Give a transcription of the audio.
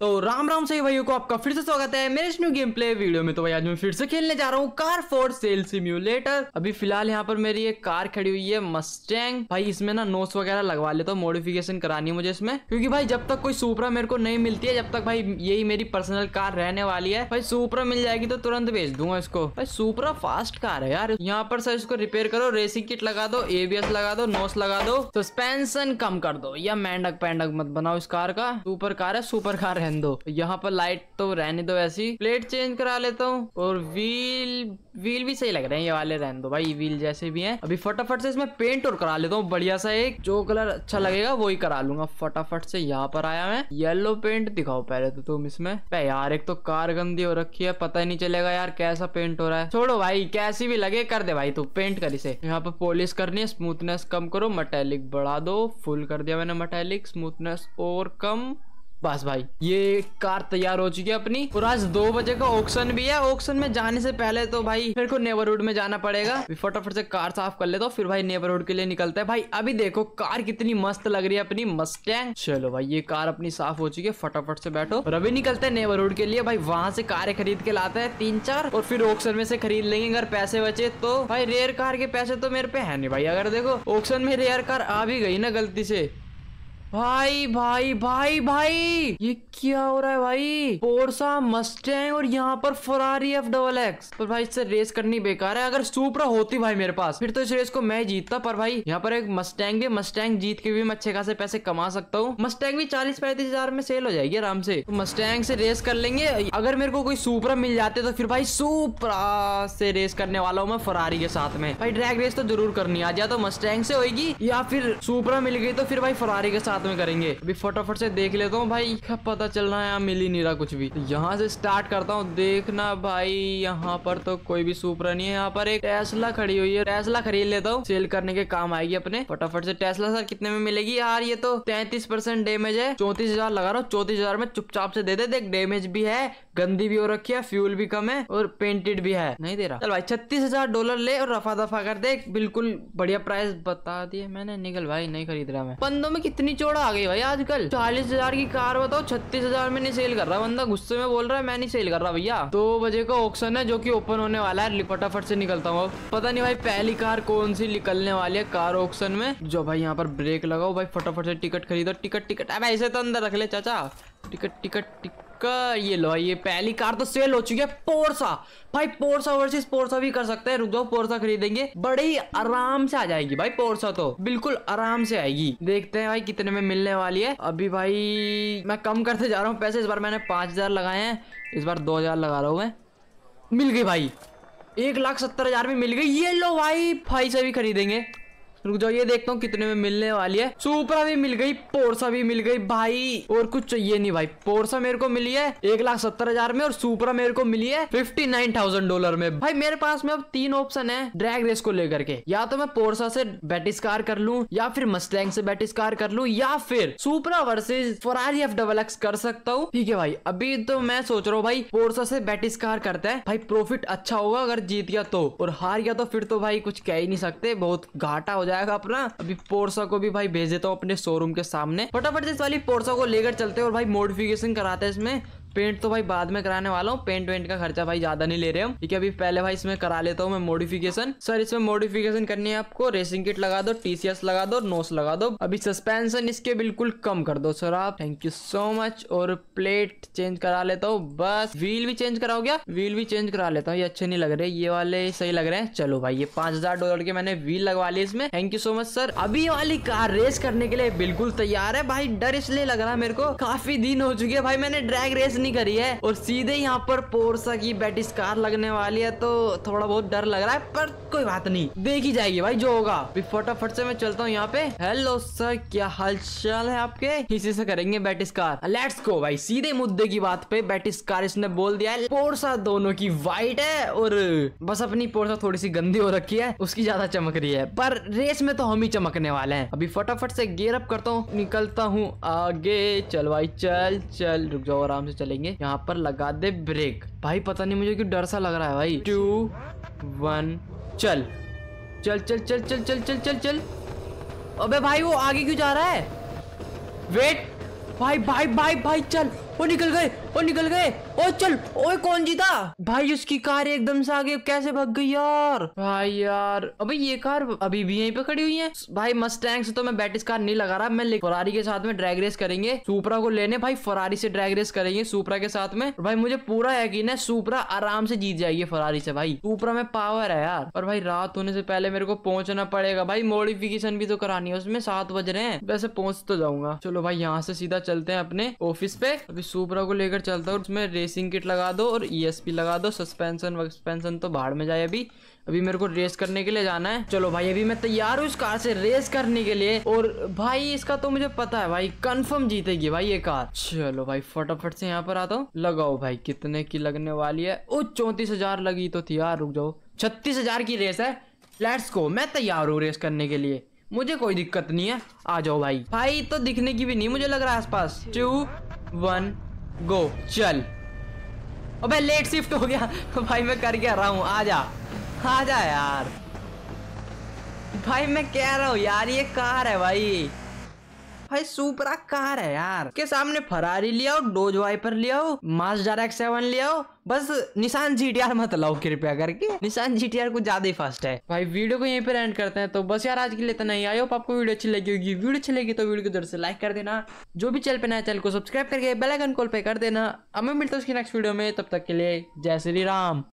तो राम राम सही भाइयों को आपका फिर से स्वागत है मेरे न्यू गेम प्ले वीडियो में तो भाई आज मैं फिर से खेलने जा रहा हूँ कार फोर सेल सिम्युलेटर अभी फिलहाल यहाँ पर मेरी एक कार खड़ी हुई है मस्टैंग भाई इसमें ना नोस वगैरह लगवा लेता तो हूँ मॉडिफिकेशन करानी है मुझे इसमें क्योंकि भाई जब तक कोई सुपरा मेरे को नहीं मिलती है जब तक भाई यही मेरी पर्सनल कार रहने वाली है भाई सुपरा मिल जाएगी तो तुरंत भेज दूंगा इसको भाई सुपरा फास्ट कार है यार यहाँ पर सर इसको रिपेयर करो रेसिंग किट लगा दो एबीएस लगा दो नोस लगा दो सस्पेंशन कम कर दो या मेंढक पेंडक मत बनाओ इस कार का सुपर कार है सुपर कार है रहन दो यहाँ पर लाइट तो रहने दो ऐसी प्लेट चेंज करा लेता हूँ और व्हील व्हील भी सही लग रहे हैं ये वाले रहन दो भाई व्हील जैसे भी हैं अभी फटाफट से इसमें पेंट और करा लेता हूँ बढ़िया सा एक जो कलर अच्छा लगेगा वही करा लूंगा फटाफट से यहाँ पर आया मैं येलो पेंट दिखाओ पहले तो तुम इसमें यार एक तो कार गंदी हो रखी है पता ही नहीं चलेगा यार कैसा पेंट हो रहा है छोड़ो भाई कैसी भी लगे कर दे भाई तू पेंट कर इसे यहाँ पर पॉलिश करनी है स्मूथनेस कम करो मटेलिक बढ़ा दो फुल कर दिया मैंने मटेलिक स्मूथनेस और कम बस भाई ये कार तैयार हो चुकी है अपनी और आज दो बजे का ऑक्शन भी है ऑक्शन में जाने से पहले तो भाई फिर को नेबरहुड में जाना पड़ेगा फटाफट से कार साफ कर ले तो फिर भाई नेबरहुड के लिए निकलता है भाई अभी देखो कार कितनी मस्त लग रही है अपनी मस्टैंग चलो भाई ये कार अपनी साफ हो चुकी है फटाफट से बैठो और अभी निकलते हैं नेबरहुड के लिए भाई वहां से कार खरीद के लाते हैं तीन चार और फिर ऑक्शन में से खरीद लेंगे अगर पैसे बचे तो भाई रेयर कार के पैसे तो मेरे पे है नहीं भाई अगर देखो ऑक्शन में रेयर कार आ भी गई ना गलती से भाई भाई भाई भाई ये क्या हो रहा है भाई पोर्सा मस्टैंग और यहाँ पर फरारी एफ डबल एक्स पर भाई इससे रेस करनी बेकार है अगर सुपरा होती भाई मेरे पास फिर तो इस रेस को मैं जीतता पर भाई यहाँ पर एक मस्टैंग भी मस्टैंग जीत के भी मैं अच्छे खासे पैसे कमा सकता हूँ मस्टैंग भी चालीस पैंतीस हजार में सेल हो जाएगी आराम से तो मस्टैंग से रेस कर लेंगे अगर मेरे को कोई सुपरा मिल जाते तो फिर भाई सुपरा से रेस करने वाला हूँ मैं फरारी के साथ में भाई ड्रैग रेस तो जरूर करनी आ जाए तो मस्टैंग से होगी या फिर सुपरा मिल गई तो फिर भाई फरारी के साथ साथ में करेंगे अभी फटाफट से देख लेता हूँ भाई पता चल रहा है यहाँ मिल ही नहीं रहा कुछ भी तो यहाँ से स्टार्ट करता हूँ देखना भाई यहाँ पर तो कोई भी सुपरा नहीं है यहाँ पर एक टेस्ला खड़ी हुई है टेस्ला खरीद लेता हूँ सेल करने के काम आएगी अपने फटाफट से टेस्ला सर कितने में मिलेगी यार ये तो तैतीस परसेंट डैमेज है चौतीस हजार लगा रहा हूँ चौतीस हजार में चुपचाप से दे दे देख डेमेज भी है गंदी भी हो रखी है फ्यूल भी कम है और पेंटेड भी है नहीं दे रहा चल भाई छत्तीस हजार डॉलर ले और रफा दफा कर दे बिल्कुल बढ़िया प्राइस बता दिए मैंने निकल भाई नहीं खरीद रहा मैं पंदो में कितनी चोट जोड़ा आ गई भाई आजकल चालीस हजार की कार बताओ छत्तीस हजार में नहीं सेल कर रहा बंदा गुस्से में बोल रहा है मैं नहीं सेल कर रहा भैया दो बजे का ऑप्शन है जो की ओपन होने वाला है फटाफट से निकलता हूँ पता नहीं भाई पहली कार कौन सी निकलने वाली है कार ऑप्शन में जो भाई यहाँ पर ब्रेक लगाओ भाई फटाफट से टिकट खरीदो टिकट टिकट अब ऐसे तो अंदर रख ले चाचा टिकट टिकट टिकट चक्कर ये लो ये पहली कार तो सेल हो चुकी है पोरसा भाई पोरसा वर्सेस पोरसा भी कर सकते हैं रुक जाओ पोरसा खरीदेंगे बड़े ही आराम से आ जाएगी भाई पोरसा तो बिल्कुल आराम से आएगी देखते हैं भाई कितने में मिलने वाली है अभी भाई मैं कम करते जा रहा हूँ पैसे इस बार मैंने पांच हजार लगाए हैं इस बार दो हजार लगा रहा हूँ मैं मिल गई भाई एक लाख सत्तर हजार में मिल गई ये लो भाई भाई से भी खरीदेंगे रुक जाओ ये देखता हूँ कितने में मिलने वाली है सुपरा भी मिल गई पोरसा भी मिल गई भाई और कुछ चाहिए नहीं भाई पोरसा मेरे को मिली है एक लाख सत्तर हजार में और सुपरा मेरे को मिली है फिफ्टी नाइन थाउजेंड डॉलर में भाई मेरे पास में अब तीन ऑप्शन है ड्रैग रेस को लेकर के या तो मैं पोरसा से कार कर लू या फिर मस्टैंग से बैटिस कार कर लू या फिर Supra versus Ferrari F double X कर सकता हूँ ठीक है भाई अभी तो मैं सोच रहा हूँ भाई पोरसा से कार करते है भाई प्रॉफिट अच्छा होगा अगर जीत गया तो और हार गया तो फिर तो भाई कुछ कह ही नहीं सकते बहुत घाटा हो जाएगा अपना अभी पोर्सा को भी भाई भेज देता तो हूँ अपने शोरूम के सामने फटाफट इस वाली पोर्सा को लेकर चलते हैं और भाई मॉडिफिकेशन कराते हैं इसमें पेंट तो भाई बाद में कराने वाला हूँ पेंट वेंट का खर्चा भाई ज्यादा नहीं ले रहे हम ठीक है अभी पहले भाई इसमें करा लेता हूँ मैं मॉडिफिकेशन सर इसमें मॉडिफिकेशन करनी है आपको रेसिंग किट लगा दो टीसीएस लगा दो नोस लगा दो अभी सस्पेंशन इसके बिल्कुल कम कर दो सर आप थैंक यू सो मच और प्लेट चेंज करा लेता हूँ बस व्हील भी चेंज कराओ क्या व्हील भी चेंज करा लेता हूँ ये अच्छे नहीं लग रहे ये वाले सही लग रहे हैं चलो भाई ये पांच हजार डॉलर के मैंने व्हील लगवा ली इसमें thank you so much sir अभी वाली कार रेस करने के लिए बिल्कुल तैयार है भाई डर इसलिए लग रहा है मेरे को काफी दिन हो चुके हैं भाई मैंने ड्रैग रेस नहीं करी है और सीधे यहाँ पर पोरसा की बैटिस कार लगने वाली है तो थोड़ा बहुत डर लग रहा है पर कोई बात नहीं देखी जाएगी भाई जो होगा फटाफट से मैं चलता हूँ यहाँ पे हेलो सर क्या हालचाल है आपके इसी से करेंगे बैटिस कार लेट्स को भाई सीधे मुद्दे की बात पे बैटिस कार इसने बोल दिया है पोरसा दोनों की व्हाइट है और बस अपनी पोरसा थोड़ी सी गंदी हो रखी है उसकी ज्यादा चमक रही है पर रेस में तो हम ही चमकने वाले हैं अभी फटाफट से गेरअप करता हूँ निकलता हूँ आगे चल भाई चल चल रुक जाओ आराम से चल चलेंगे यहाँ पर लगा दे ब्रेक भाई पता नहीं मुझे क्यों डर सा लग रहा है भाई टू वन चल चल चल चल चल चल चल चल चल अबे भाई वो आगे क्यों जा रहा है वेट भाई भाई भाई भाई, भाई चल ओ निकल गए ओ निकल गए ओ चल ओ कौन जीता भाई उसकी कार एकदम से आगे कैसे भग गई यार भाई यार अबे ये कार अभी भी यहीं पे खड़ी हुई है भाई मस्टैंग से तो मैं बैटिस कार नहीं लगा रहा मैं फरारी के साथ में ड्रैग रेस करेंगे सुपरा को लेने भाई फरारी से ड्रैग रेस करेंगे सुपरा के साथ में भाई मुझे पूरा यकीन है सुपरा आराम से जीत जाएगी फरारी से भाई सुपरा में पावर है यार और भाई रात होने से पहले मेरे को पहुंचना पड़ेगा भाई मोडिफिकेशन भी तो करानी है उसमें सात बज रहे हैं वैसे पहुंच तो जाऊंगा चलो भाई यहाँ से सीधा चलते हैं अपने ऑफिस पे अभी सुपरा को लेकर चलता हूँ उसमें रेसिंग किट लगा दो और ई e लगा दो सस्पेंशन वस्पेंसन तो बाहर में जाए अभी अभी मेरे को रेस करने के लिए जाना है चलो भाई अभी मैं तैयार हूँ इस कार से रेस करने के लिए और भाई इसका तो मुझे पता है भाई कंफर्म जीतेगी भाई ये कार चलो भाई फटाफट से यहाँ पर आता हूँ लगाओ भाई कितने की लगने वाली है ओ चौतीस हजार लगी तो थी यार रुक जाओ छत्तीस हजार की रेस है लेट्स को मैं तैयार हूँ रेस करने के लिए मुझे कोई दिक्कत नहीं है आ जाओ भाई भाई तो दिखने की भी नहीं मुझे लग रहा है आसपास टू वन गो चल अबे लेट शिफ्ट हो गया भाई मैं कर क्या रहा हूँ आ जा आ जा यार भाई मैं कह रहा हूँ यार ये कार है भाई भाई सुपरा कार है यार के सामने फरारी लिया आओ डोज वाइपर लिया आओ एक्स सेवन लिया बस निशान जी टी आर मत लाओ कृपया करके निशान जी टी आर कुछ ज्यादा ही फास्ट है भाई वीडियो को यहीं पर एंड करते हैं तो बस यार आज के लिए इतना ही आई होप आपको वीडियो अच्छी लगी होगी वीडियो अच्छी लगी तो वीडियो को जरूर से लाइक कर देना जो भी चैनल पे नया चैनल को सब्सक्राइब करके बेलाइकन कॉल पे कर देना अब मैं मिलता हूँ उसकी नेक्स्ट वीडियो में तब तक के लिए जय श्री राम